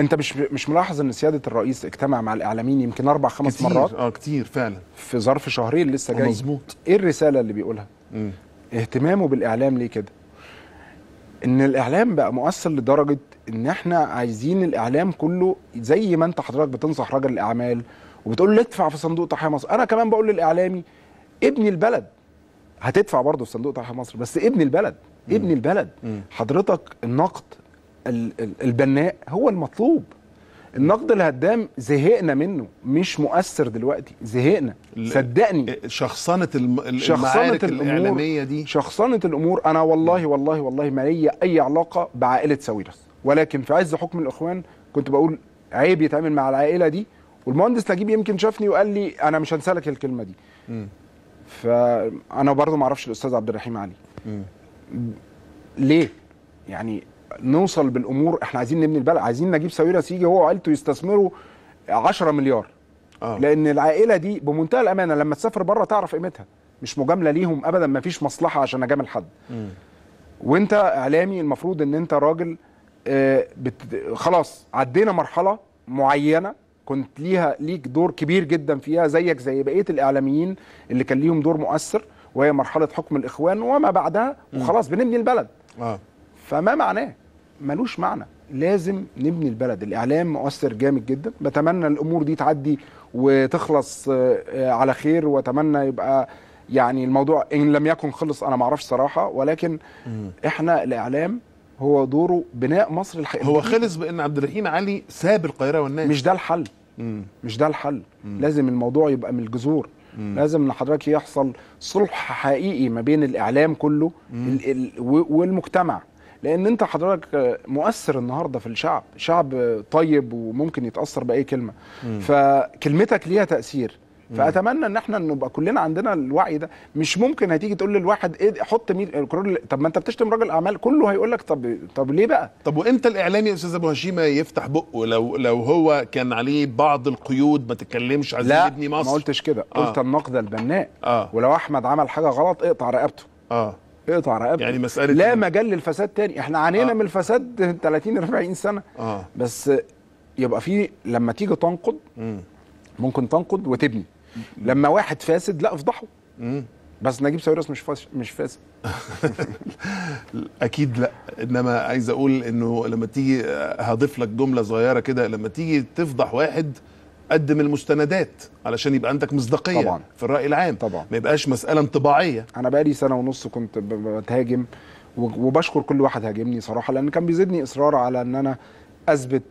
انت مش مش ملاحظ ان سياده الرئيس اجتمع مع الاعلاميين يمكن اربع خمس كتير مرات اه كتير فعلا في ظرف شهرين لسه جاي مظبوط ايه الرساله اللي بيقولها؟ مم. اهتمامه بالاعلام ليه كده؟ ان الاعلام بقى مؤثر لدرجه ان احنا عايزين الاعلام كله زي ما انت حضرتك بتنصح رجل الاعمال وبتقول له ادفع في صندوق تحيا مصر انا كمان بقول للاعلامي ابن البلد هتدفع برضه في صندوق تحيا مصر بس ابن البلد ابن البلد مم. حضرتك النقد البناء هو المطلوب النقد الهدام زهقنا منه مش مؤثر دلوقتي زهقنا صدقني آه، شخصنه المعارك شخصنه الاعلاميه دي شخصنه الامور انا والله والله والله ما ليا اي علاقه بعائله ساويرس ولكن في عز حكم الاخوان كنت بقول عيب يتعامل مع العائله دي والمهندس نجيب يمكن شافني وقال لي انا مش هنسالك الكلمه دي م. فانا برضه ما اعرفش الاستاذ عبد الرحيم علي م. ليه يعني نوصل بالامور احنا عايزين نبني البلد عايزين نجيب ساويرس يجي هو وعيلته يستثمروا 10 مليار آه. لان العائله دي بمنتهى الامانه لما تسافر بره تعرف قيمتها مش مجامله ليهم ابدا ما فيش مصلحه عشان اجامل حد م. وانت اعلامي المفروض ان انت راجل آه بت... خلاص عدينا مرحله معينه كنت ليها ليك دور كبير جدا فيها زيك زي بقيه الاعلاميين اللي كان ليهم دور مؤثر وهي مرحله حكم الاخوان وما بعدها وخلاص بنبني البلد آه. فما معناه ملوش معنى لازم نبني البلد الاعلام مؤثر جامد جدا بتمنى الامور دي تعدي وتخلص آه، آه، على خير واتمنى يبقى يعني الموضوع ان لم يكن خلص انا ما اعرفش صراحه ولكن احنا الاعلام هو دوره بناء مصر الحقيقي هو خلص بان عبد الرحيم علي ساب القاهره والناس مش ده الحل م. مش ده الحل م. لازم الموضوع يبقى من الجذور لازم ان حضرتك يحصل صلح حقيقي ما بين الاعلام كله ال ال والمجتمع لان انت حضرتك مؤثر النهارده في الشعب شعب طيب وممكن يتاثر باي كلمه فكلمتك ليها تاثير فاتمنى ان احنا نبقى كلنا عندنا الوعي ده مش ممكن هتيجي تقول للواحد ايه حط مين كرول طب ما انت بتشتم راجل اعمال كله هيقول لك طب طب ليه بقى طب وامتى الاعلامي يا استاذ ابو هشيمه يفتح بقه لو لو هو كان عليه بعض القيود ما تتكلمش عايز يبني مصر لا ما قلتش كده آه. قلت النقد البناء آه. ولو احمد عمل حاجه غلط اقطع رقبته اه اقطع رقبتك يعني مساله لا مجال للفساد تاني احنا عانينا آه. من الفساد 30 40 سنه آه. بس يبقى في لما تيجي تنقض ممكن تنقض وتبني لما واحد فاسد لا افضحه بس نجيب ساويرس مش فاس مش فاسد اكيد لا انما عايز اقول انه لما تيجي هضيف لك جمله صغيره كده لما تيجي تفضح واحد قدم المستندات علشان يبقى عندك مصداقيه طبعا. في الراي العام طبعا. ما يبقاش مساله انطباعيه انا بقالي سنه ونص كنت بتهاجم وبشكر كل واحد هاجمني صراحه لان كان بيزيدني اصرار على ان انا اثبت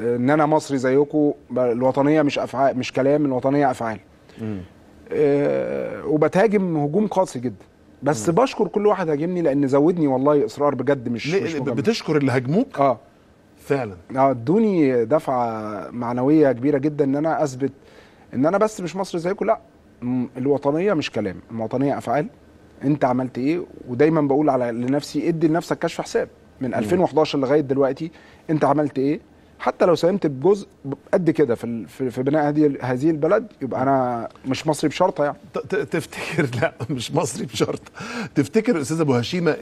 ان انا مصري زيكم الوطنيه مش افعال مش كلام الوطنيه افعال أه وبتهاجم هجوم قاسي جدا بس مم. بشكر كل واحد هاجمني لان زودني والله اصرار بجد مش, مش بتشكر اللي هاجموك اه فعلا اه ادوني دفعه معنويه كبيره جدا ان انا اثبت ان انا بس مش مصري زيكم لا الوطنيه مش كلام الوطنيه افعال انت عملت ايه ودايما بقول على لنفسي ادي لنفسك كشف حساب من 2011 لغايه دلوقتي انت عملت ايه حتى لو ساهمت بجزء قد كده في في بناء هذه هذه البلد يبقى انا مش مصري بشرطه يعني تفتكر لا مش مصري بشرطه تفتكر استاذ ابو هشيمه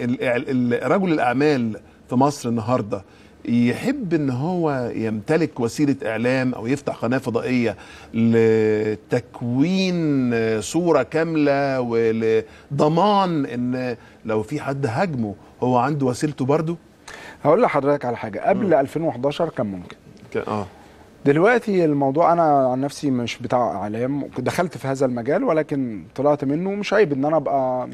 رجل الاعمال في مصر النهارده يحب ان هو يمتلك وسيله اعلام او يفتح قناه فضائيه لتكوين صوره كامله ولضمان ان لو في حد هاجمه هو عنده وسيلته برضه هقول لحضرتك على حاجه قبل م. 2011 كان ممكن كان اه دلوقتي الموضوع انا عن نفسي مش بتاع اعلام دخلت في هذا المجال ولكن طلعت منه مش عيب ان انا ابقى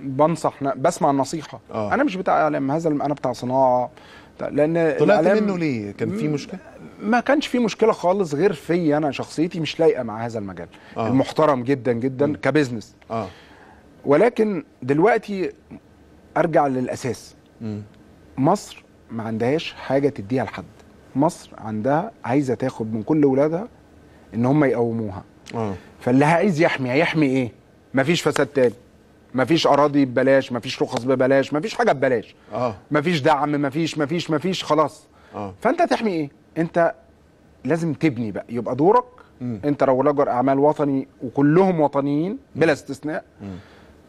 بنصح بسمع النصيحه آه. انا مش بتاع اعلام هذا انا بتاع صناعه طيب لان طلعت منه ليه كان في مشكله ما كانش في مشكله خالص غير في انا شخصيتي مش لايقه مع هذا المجال آه. المحترم جدا جدا م. كبزنس آه. ولكن دلوقتي ارجع للاساس م. مصر ما عندهاش حاجه تديها لحد مصر عندها عايزه تاخد من كل ولادها ان هم يقوموها آه. فاللي عايز يحمي هيحمي ايه مفيش فساد تاني مفيش اراضي ببلاش مفيش رخص ببلاش مفيش حاجه ببلاش اه مفيش دعم مفيش مفيش مفيش خلاص اه فانت تحمي ايه انت لازم تبني بقى يبقى دورك م. انت لو رجل اعمال وطني وكلهم وطنيين بلا استثناء م.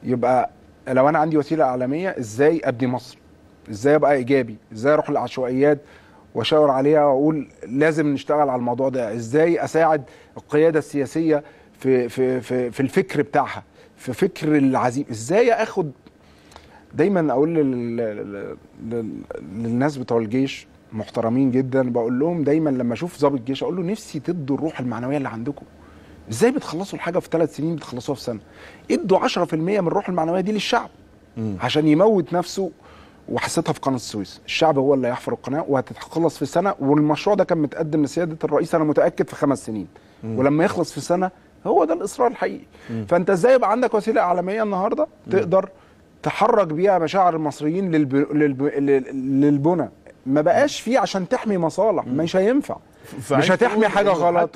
يبقى لو انا عندي وسيله اعلاميه ازاي ابني مصر ازاي ابقى ايجابي ازاي اروح العشوائيات واشاور عليها واقول لازم نشتغل على الموضوع ده ازاي اساعد القياده السياسيه في في في, في الفكر بتاعها في فكر العزيمه ازاي اخد دايما اقول لل... للناس بتوع الجيش محترمين جدا بقول لهم دايما لما اشوف ضابط جيش اقول له نفسي تدوا الروح المعنويه اللي عندكم ازاي بتخلصوا الحاجه في ثلاث سنين بتخلصوها في سنه ادوا 10% من الروح المعنويه دي للشعب عشان يموت نفسه وحسيتها في قناه السويس الشعب هو اللي هيحفر القناه وهتتخلص في سنه والمشروع ده كان متقدم لسياده الرئيس انا متاكد في خمس سنين ولما يخلص في سنه هو ده الاصرار الحقيقي فانت ازاي يبقى عندك وسيله اعلاميه النهارده تقدر تحرك بيها مشاعر المصريين للب... للب... للبنى ما بقاش فيه عشان تحمي مصالح مش هينفع مش هتحمي حاجه غلط